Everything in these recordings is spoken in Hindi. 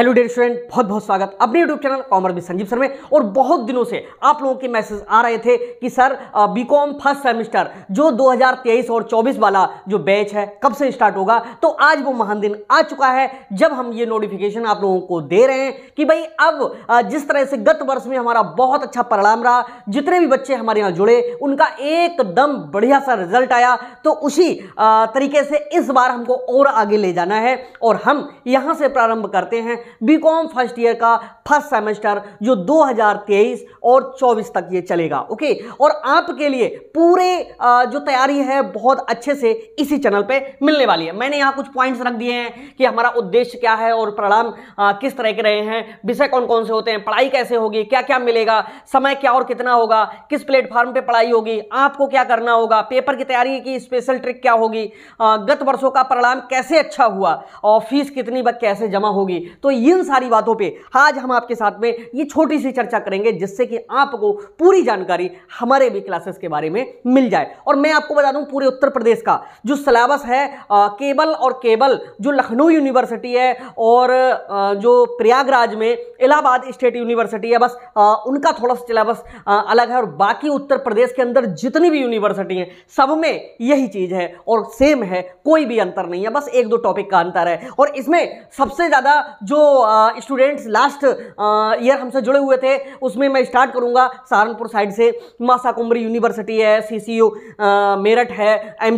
हेलो डेयर स्टूडेंट बहुत बहुत स्वागत अपने यूट्यूब चैनल कॉमर्स में संजीव सर में और बहुत दिनों से आप लोगों के मैसेज आ रहे थे कि सर बीकॉम फर्स्ट सेमेस्टर जो 2023 और 24 वाला जो बैच है कब से स्टार्ट होगा तो आज वो महान दिन आ चुका है जब हम ये नोटिफिकेशन आप लोगों को दे रहे हैं कि भाई अब जिस तरह से गत वर्ष में हमारा बहुत अच्छा परिणाम रहा जितने भी बच्चे हमारे यहाँ जुड़े उनका एकदम बढ़िया सा रिजल्ट आया तो उसी तरीके से इस बार हमको और आगे ले जाना है और हम यहाँ से प्रारंभ करते हैं बीकॉम फर्स्ट ईयर का फर्स्ट सेमेस्टर जो 2023 और 24 तक ये चलेगा ओके और आपके लिए पूरे जो तैयारी है बहुत अच्छे से इसी चैनल पे मिलने वाली है मैंने यहाँ कुछ पॉइंट्स रख दिए हैं कि हमारा उद्देश्य क्या है और परिणाम किस तरह के रहे हैं विषय कौन कौन से होते हैं पढ़ाई कैसे होगी क्या क्या मिलेगा समय क्या और कितना होगा किस प्लेटफॉर्म पर पढ़ाई होगी आपको क्या करना होगा पेपर की तैयारी की स्पेशल ट्रिक क्या होगी गत वर्षों का परिणाम कैसे अच्छा हुआ और फीस कितनी कैसे जमा होगी तो इन सारी बातों पे आज हम आपके साथ में ये छोटी सी चर्चा करेंगे जिससे कि आपको पूरी जानकारी हमारे भी क्लासेस के बारे में मिल जाए और मैं आपको बता दूं पूरे उत्तर प्रदेश का जो सिलेबस है आ, केबल और केबल जो लखनऊ यूनिवर्सिटी है और आ, जो प्रयागराज में इलाहाबाद स्टेट यूनिवर्सिटी है बस आ, उनका थोड़ा सा सिलेबस अलग है और बाकी उत्तर प्रदेश के अंदर जितनी भी यूनिवर्सिटी है सब में यही चीज़ है और सेम है कोई भी अंतर नहीं है बस एक दो टॉपिक का अंतर है और इसमें सबसे ज़्यादा जो स्टूडेंट्स लास्ट ईयर हमसे जुड़े हुए थे उसमें मैं स्टार्ट करूंगा सहारनपुर साइड से मासा कुमरी यूनिवर्सिटी है सी मेरठ है एम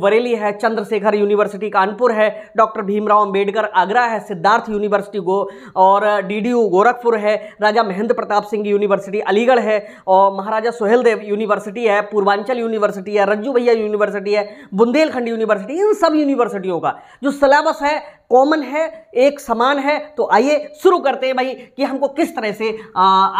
बरेली है चंद्रशेखर यूनिवर्सिटी कानपुर है डॉक्टर भीमराव अंबेडकर आगरा है सिद्धार्थ यूनिवर्सिटी गो और डी गोरखपुर है राजा महेंद्र प्रताप सिंह यूनिवर्सिटी अलीगढ़ है और महाराजा सुहेलदेव देव यूनिवर्सिटी है पूर्वांचल यूनिवर्सिटी है रज्जू भैया यूनिवर्सिटी है बुंदेलखंड यूनिवर्सिटी इन सब यूनिवर्सिटियों का जो सिलेबस है कॉमन है एक समान है है तो आइए शुरू करते हैं भाई कि हमको किस तरह से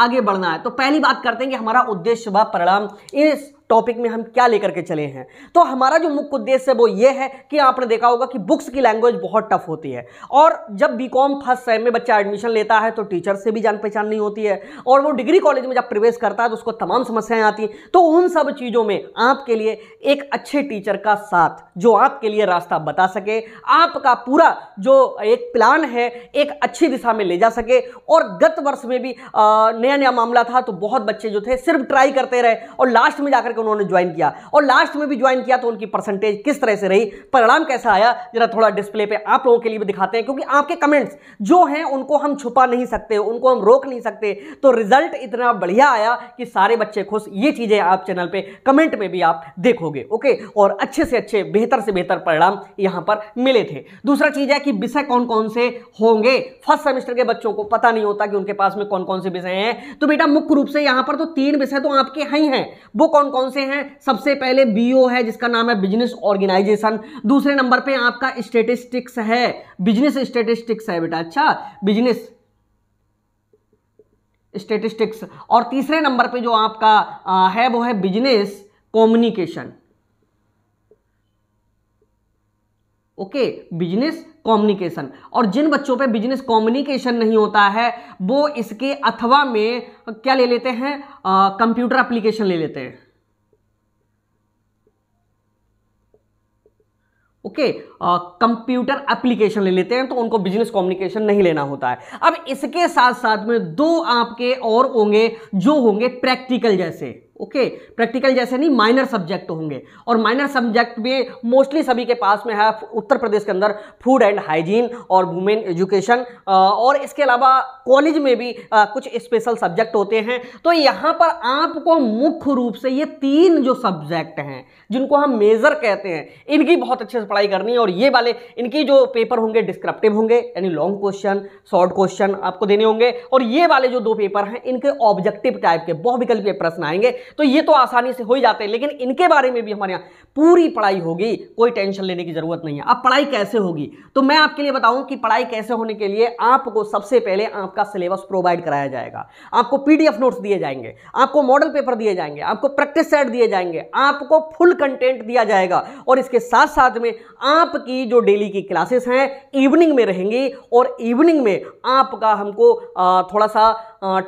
आगे बढ़ना है तो पहली बात करते हैं कि हमारा उद्देश्य व परिणाम इस टॉपिक में हम क्या लेकर के चले हैं तो हमारा जो मुख्य उद्देश्य है वो ये है कि आपने देखा होगा कि बुक्स की लैंग्वेज बहुत टफ होती है और जब बी कॉम फर्स्ट सेम में बच्चा एडमिशन लेता है तो टीचर से भी जान पहचान नहीं होती है और वो डिग्री कॉलेज में जब प्रवेश करता है तो उसको तमाम समस्याएं आती हैं तो उन सब चीज़ों में आपके लिए एक अच्छे टीचर का साथ जो आपके लिए रास्ता बता सके आपका पूरा जो एक प्लान है एक अच्छी दिशा में ले जा सके और गत वर्ष में भी नया नया मामला था तो बहुत बच्चे जो थे सिर्फ ट्राई करते रहे और लास्ट में जाकर करके उन्होंने ज्वाइन किया और लास्ट में भी ज्वाइन किया तो उनकी परसेंटेज किस तरह से रही परिणाम कैसा आया जरा थोड़ा डिस्प्ले पे आप लोगों के लिए भी दिखाते हैं क्योंकि आपके कमेंट्स जो हैं उनको हम छुपा नहीं सकते उनको हम रोक नहीं सकते तो रिजल्ट इतना बढ़िया आया कि सारे बच्चे खुश ये चीज़ें आप चैनल पर कमेंट में भी आप देखोगे ओके और अच्छे से अच्छे बेहतर से बेहतर परिणाम यहां पर मिले थे दूसरा चीज़ है कि विषय कौन कौन से होंगे फर्स्ट सेमेस्टर के बच्चों को पता नहीं होता कि उनके पास में कौन कौन से विषय हैं तो बेटा मुख्य रूप से यहां पर तो तीन विषय तो आपके हैं ही हैं वो कौन कौन कौन से हैं सबसे पहले बीओ है जिसका नाम है बिजनेस ऑर्गेनाइजेशन दूसरे नंबर पे आपका स्टेटिस्टिक्स है बिजनेस स्टेटिस्टिक्स है बेटा अच्छा बिजनेस स्टेटिस्टिक्स और तीसरे नंबर पे जो आपका आ, है वो है business communication okay business communication और जिन बच्चों पे बिजनेस कम्युनिकेशन नहीं होता है वो इसके अथवा में क्या ले लेते हैं कंप्यूटर एप्लीकेशन ले लेते हैं ओके कंप्यूटर एप्लीकेशन ले लेते हैं तो उनको बिजनेस कम्युनिकेशन नहीं लेना होता है अब इसके साथ साथ में दो आपके और होंगे जो होंगे प्रैक्टिकल जैसे ओके प्रैक्टिकल जैसे नहीं माइनर सब्जेक्ट होंगे और माइनर सब्जेक्ट भी मोस्टली सभी के पास में है उत्तर प्रदेश के अंदर फूड एंड हाइजीन और वुमेन एजुकेशन और इसके अलावा कॉलेज में भी कुछ स्पेशल सब्जेक्ट होते हैं तो यहाँ पर आपको मुख्य रूप से ये तीन जो सब्जेक्ट हैं जिनको हम मेजर कहते हैं इनकी बहुत अच्छे से पढ़ाई करनी है और ये वाले इनकी जो पेपर होंगे डिस्क्रिप्टिव होंगे यानी लॉन्ग क्वेश्चन शॉर्ट क्वेश्चन आपको देने होंगे और ये वाले जो दो पेपर हैं इनके ऑब्जेक्टिव टाइप के बहुविकल्पीय प्रश्न आएंगे तो ये तो आसानी से हो ही जाते हैं लेकिन इनके बारे में भी हमारे यहाँ पूरी पढ़ाई होगी कोई टेंशन लेने की ज़रूरत नहीं है अब पढ़ाई कैसे होगी तो मैं आपके लिए बताऊं कि पढ़ाई कैसे होने के लिए आपको सबसे पहले आपका सिलेबस प्रोवाइड कराया जाएगा आपको पीडीएफ नोट्स दिए जाएंगे आपको मॉडल पेपर दिए जाएंगे आपको प्रैक्टिस सेट दिए जाएंगे आपको फुल कंटेंट दिया जाएगा और इसके साथ साथ में आपकी जो डेली की क्लासेस हैं इवनिंग में रहेंगी और इवनिंग में आपका हमको थोड़ा सा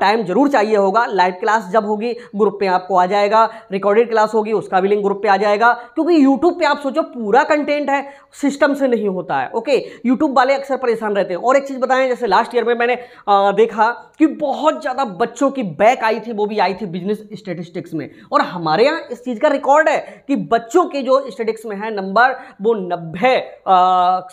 टाइम जरूर चाहिए होगा लाइव क्लास जब होगी ग्रुप पे आपको आ जाएगा रिकॉर्डेड क्लास होगी उसका भी लिंक ग्रुप पे आ जाएगा क्योंकि यूट्यूब पे आप सोचो पूरा कंटेंट है सिस्टम से नहीं होता है ओके यूट्यूब वाले अक्सर परेशान रहते हैं और एक चीज़ बताएं जैसे लास्ट ईयर में मैंने आ, देखा कि बहुत ज़्यादा बच्चों की बैक आई थी वो भी आई थी बिजनेस स्टेटिस्टिक्स में और हमारे यहाँ इस चीज़ का रिकॉर्ड है कि बच्चों के जो स्टेटिक्स में है नंबर वो नब्बे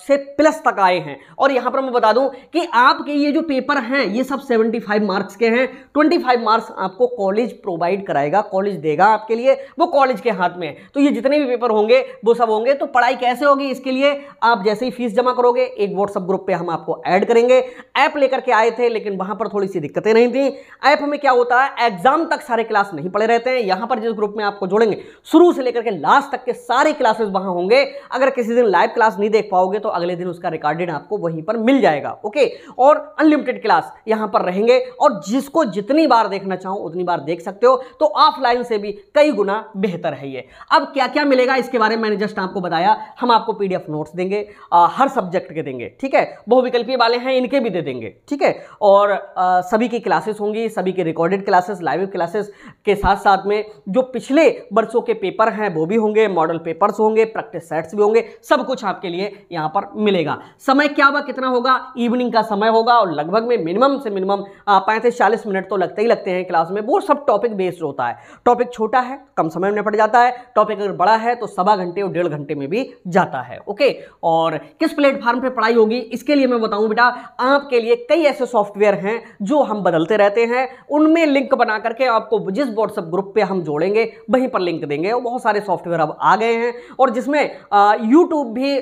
से प्लस तक आए हैं और यहाँ पर मैं बता दूँ कि आपके ये जो पेपर हैं ये सब सेवेंटी मार्क्स मार्क्स के हैं 25 मार्क्स आपको कॉलेज प्रोवाइड कराएगा कॉलेज देगा आपके लिए वो कॉलेज के हाथ में है तो ये जितने भी पेपर होंगे वो सब होंगे तो पढ़ाई कैसे होगी इसके लिए आप जैसे ही फीस जमा करोगे एक व्हाट्सअप ग्रुप पर हम आपको ऐड करेंगे ऐप लेकर के आए थे लेकिन वहाँ पर थोड़ी सी दिक्कतें नहीं थी ऐप में क्या होता है एग्जाम तक सारे क्लास नहीं पढ़े रहते हैं यहाँ पर जिस ग्रुप में आपको जोड़ेंगे शुरू से लेकर के लास्ट तक के सारे क्लासेस वहाँ होंगे अगर किसी दिन लाइव क्लास नहीं देख पाओगे तो अगले दिन उसका रिकॉर्डेड आपको वहीं पर मिल जाएगा ओके और अनलिमिटेड क्लास यहां पर रहेंगे और जिसको जितनी बार देखना चाहो उतनी बार देख सकते हो तो ऑफलाइन से भी कई गुना बेहतर है ये अब क्या क्या मिलेगा इसके बारे में मैंने जस्ट आपको बताया हम आपको पीडीएफ नोट्स देंगे आ, हर सब्जेक्ट के देंगे ठीक है बहुविकल्पीय वाले हैं इनके भी दे देंगे ठीक है और आ, सभी की क्लासेस होंगी सभी के रिकॉर्डेड क्लासेस लाइव क्लासेस के साथ साथ में जो पिछले वर्षों के पेपर हैं वो भी होंगे मॉडल पेपर्स होंगे प्रैक्टिस सेट्स भी होंगे सब कुछ आपके लिए यहाँ पर मिलेगा समय क्या होगा कितना होगा इवनिंग का समय होगा और लगभग में मिनिमम से मिनिमम पैंतीस से चालीस मिनट तो लगते ही लगते हैं क्लास में वो सब टॉपिक बेस्ड होता है टॉपिक छोटा है कम समय में पड़ जाता है टॉपिक अगर बड़ा है तो सवा घंटे और डेढ़ घंटे में भी जाता है ओके और किस प्लेटफॉर्म पर पढ़ाई होगी इसके लिए मैं बताऊँ बेटा आपके लिए कई ऐसे सॉफ्टवेयर हैं जो हम बदलते रहते हैं उनमें लिंक बना करके आपको जिस व्हाट्सएप ग्रुप पर हम जोड़ेंगे वहीं पर लिंक देंगे बहुत सारे सॉफ्टवेयर अब आ गए हैं और जिसमें यूट्यूब भी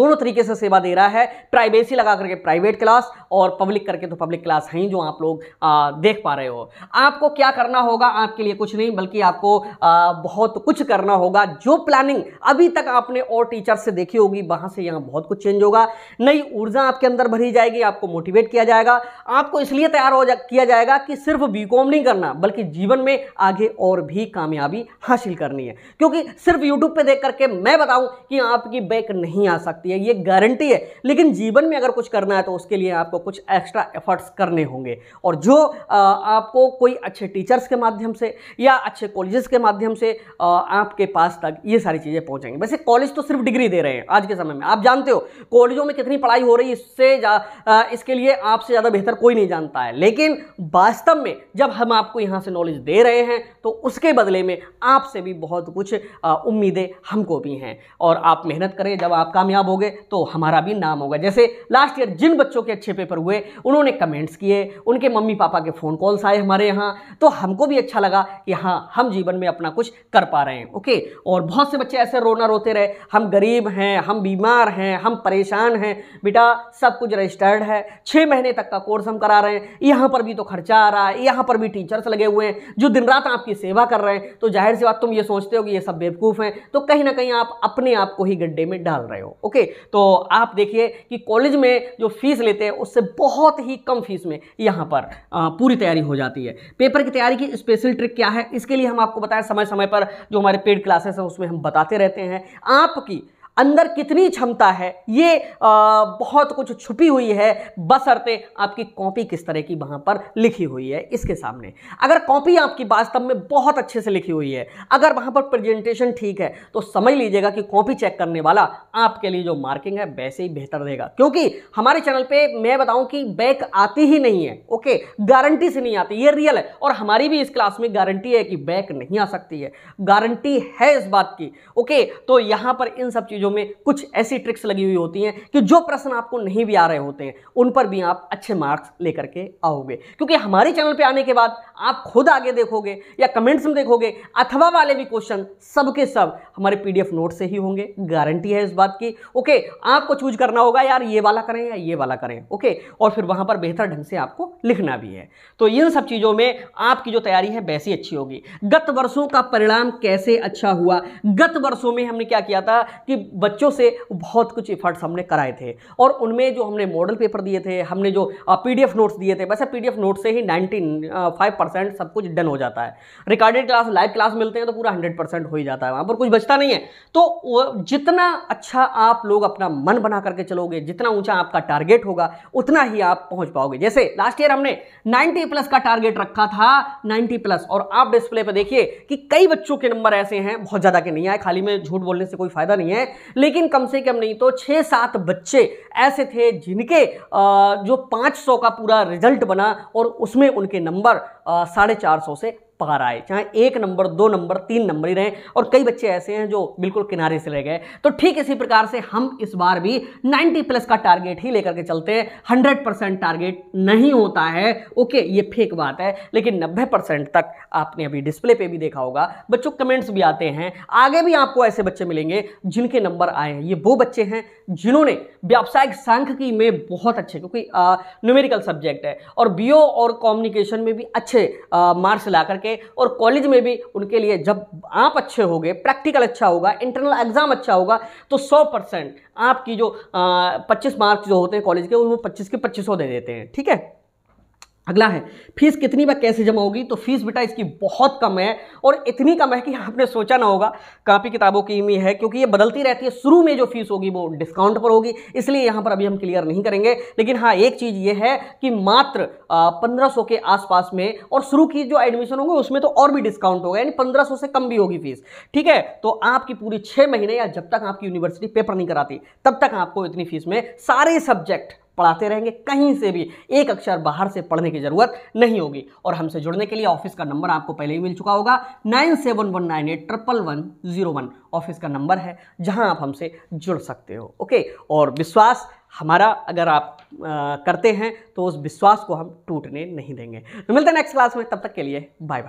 दोनों तरीके से सेवा दे रहा है प्राइवेसी लगा करके प्राइवेट क्लास और पब्लिक करके तो पब्लिक क्लास हैं जो आप लोग आ, देख पा रहे हो आपको क्या करना होगा आपके लिए कुछ नहीं बल्कि आपको आ, बहुत कुछ करना होगा जो प्लानिंग अभी तक आपने और टीचर से देखी होगी वहां से यहां बहुत कुछ चेंज होगा नई ऊर्जा आपके अंदर भरी जाएगी आपको मोटिवेट किया जाएगा आपको इसलिए तैयार हो जा, किया जाएगा कि सिर्फ बी नहीं करना बल्कि जीवन में आगे और भी कामयाबी हासिल करनी है क्योंकि सिर्फ यूट्यूब पर देख करके मैं बताऊं कि आपकी बैक नहीं आ सकती है ये गारंटी है लेकिन जीवन में अगर कुछ करना है तो उसके लिए आपको कुछ एक्स्ट्रा एफर्ट्स करने होंगे और और जो आपको कोई अच्छे टीचर्स के माध्यम से या अच्छे कॉलेजेस के माध्यम से आपके पास तक ये सारी चीज़ें पहुँचेंगी वैसे कॉलेज तो सिर्फ डिग्री दे रहे हैं आज के समय में आप जानते हो कॉलेजों में कितनी पढ़ाई हो रही है इससे इसके लिए आपसे ज़्यादा बेहतर कोई नहीं जानता है लेकिन वास्तव में जब हम आपको यहाँ से नॉलेज दे रहे हैं तो उसके बदले में आपसे भी बहुत कुछ उम्मीदें हमको भी हैं और आप मेहनत करें जब आप कामयाब हो तो हमारा भी नाम होगा जैसे लास्ट ईयर जिन बच्चों के अच्छे पेपर हुए उन्होंने कमेंट्स किए उनके मम्मी पापा के फ़ोन कॉल्स आए हमारे यहाँ तो हमको भी अच्छा लगा कि हाँ हम जीवन में अपना कुछ कर पा रहे हैं ओके और बहुत से बच्चे ऐसे रोना रोते रहे हम गरीब हैं हम बीमार हैं हम परेशान हैं बेटा सब कुछ रजिस्टर्ड है छः महीने तक का कोर्स हम करा रहे हैं यहाँ पर भी तो खर्चा आ रहा है यहाँ पर भी टीचर्स लगे हुए हैं जो दिन रात आपकी सेवा कर रहे हैं तो जाहिर सी बात तुम ये सोचते हो कि ये सब बेवकूफ़ हैं तो कहीं ना कहीं आप अपने आप को ही गड्ढे में डाल रहे हो ओके तो आप देखिए कि कॉलेज में जो फीस लेते हैं उससे बहुत ही कम फीस में यहाँ पर पूरी तैयारी हो जाती है पेपर की तैयारी की स्पेशल ट्रिक क्या है इसके लिए हम आपको बताएं समय समय पर जो हमारे पेड क्लासेस हैं उसमें हम बताते रहते हैं आपकी अंदर कितनी क्षमता है ये आ, बहुत कुछ छुपी हुई है बसरते आपकी कॉपी किस तरह की वहाँ पर लिखी हुई है इसके सामने अगर कॉपी आपकी वास्तव में बहुत अच्छे से लिखी हुई है अगर वहाँ पर प्रेजेंटेशन ठीक है तो समझ लीजिएगा कि कॉपी चेक करने वाला आपके लिए जो मार्किंग है वैसे ही बेहतर देगा क्योंकि हमारे चैनल पर मैं बताऊँ कि बैक आती ही नहीं है ओके गारंटी से नहीं आती ये रियल है और हमारी भी इस क्लास में गारंटी है कि बैक नहीं आ सकती है गारंटी है इस बात की ओके तो यहाँ पर इन सब चीज़ों वीडियो में कुछ ऐसी ट्रिक्स लगी हुई होती हैं कि जो प्रश्न आपको नहीं भी आ रहे होते हैं उन पर भी आप अच्छे मार्क्स लेकर के आओगे क्योंकि हमारे चैनल पर आने के बाद आप खुद आगे देखोगे या कमेंट्स में देखोगे अथवा वाले भी क्वेश्चन सबके सब हमारे पीडीएफ नोट से ही होंगे गारंटी है इस बात की ओके आपको चूज करना होगा यार ये वाला करें या ये वाला करें ओके और फिर वहां पर बेहतर ढंग से आपको लिखना भी है तो इन सब चीज़ों में आपकी जो तैयारी है वैसी अच्छी होगी गत वर्षों का परिणाम कैसे अच्छा हुआ गत वर्षों में हमने क्या किया था कि बच्चों से बहुत कुछ इफर्ट्स हमने कराए थे और उनमें जो हमने मॉडल पेपर दिए थे हमने जो पीडीएफ नोट्स दिए थे वैसे पीडीएफ नोट्स से ही नाइन्टी फाइव परसेंट सब कुछ डन हो जाता है रिकॉर्डेड क्लास लाइव क्लास मिलते हैं तो पूरा हंड्रेड परसेंट हो ही जाता है वहाँ पर कुछ बचता नहीं है तो जितना अच्छा आप लोग अपना मन बना करके चलोगे जितना ऊँचा आपका टारगेट होगा उतना ही आप पहुँच पाओगे जैसे लास्ट ईयर हमने नाइन्टी प्लस का टारगेट रखा था नाइन्टी प्लस और आप डिस्प्ले पर देखिए कि कई बच्चों के नंबर ऐसे हैं बहुत ज़्यादा के नहीं आए खाली में झूठ बोलने से कोई फायदा नहीं है लेकिन कम से कम नहीं तो छः सात बच्चे ऐसे थे जिनके जो 500 का पूरा रिजल्ट बना और उसमें उनके नंबर साढ़े चार सौ से पार आए चाहे एक नंबर दो नंबर तीन नंबर ही रहें और कई बच्चे ऐसे हैं जो बिल्कुल किनारे से रह गए तो ठीक इसी प्रकार से हम इस बार भी 90 प्लस का टारगेट ही लेकर के चलते हैं हंड्रेड परसेंट टारगेट नहीं होता है ओके ये फेक बात है लेकिन नब्बे परसेंट तक आपने अभी डिस्प्ले पर भी देखा होगा बच्चों कमेंट्स भी आते हैं आगे भी आपको ऐसे बच्चे मिलेंगे जिनके नंबर आए हैं ये वो बच्चे हैं जिन्होंने व्यावसायिक सांख्यिकी में बहुत अच्छे क्योंकि न्यूमेरिकल सब्जेक्ट है और बीओ और कम्युनिकेशन में भी अच्छे मार्क्स ला करके और कॉलेज में भी उनके लिए जब आप अच्छे होंगे प्रैक्टिकल अच्छा होगा इंटरनल एग्जाम अच्छा होगा तो सौ परसेंट आपकी जो पच्चीस मार्क्स जो होते हैं कॉलेज के वो पच्चीस के पच्चीस दे देते हैं ठीक है अगला है फीस कितनी बार कैसे जमा होगी तो फीस बेटा इसकी बहुत कम है और इतनी कम है कि आपने सोचा ना होगा कापी किताबों की में है क्योंकि ये बदलती रहती है शुरू में जो फीस होगी वो डिस्काउंट पर होगी इसलिए यहाँ पर अभी हम क्लियर नहीं करेंगे लेकिन हाँ एक चीज़ ये है कि मात्र पंद्रह के आसपास में और शुरू की जो एडमिशन होंगे उसमें तो और भी डिस्काउंट होगा यानी पंद्रह से कम भी होगी फीस ठीक है तो आपकी पूरी छः महीने या जब तक आपकी यूनिवर्सिटी पेपर नहीं कराती तब तक आपको इतनी फीस में सारे सब्जेक्ट पढ़ाते रहेंगे कहीं से भी एक अक्षर बाहर से पढ़ने की ज़रूरत नहीं होगी और हमसे जुड़ने के लिए ऑफिस का नंबर आपको पहले ही मिल चुका होगा nine seven one nine eight triple one zero one office का नंबर है जहां आप हमसे जुड़ सकते हो ओके और विश्वास हमारा अगर आप आ, करते हैं तो उस विश्वास को हम टूटने नहीं देंगे तो मिलते हैं नेक्स्ट क्लास में तब तक के लिए बाय बाय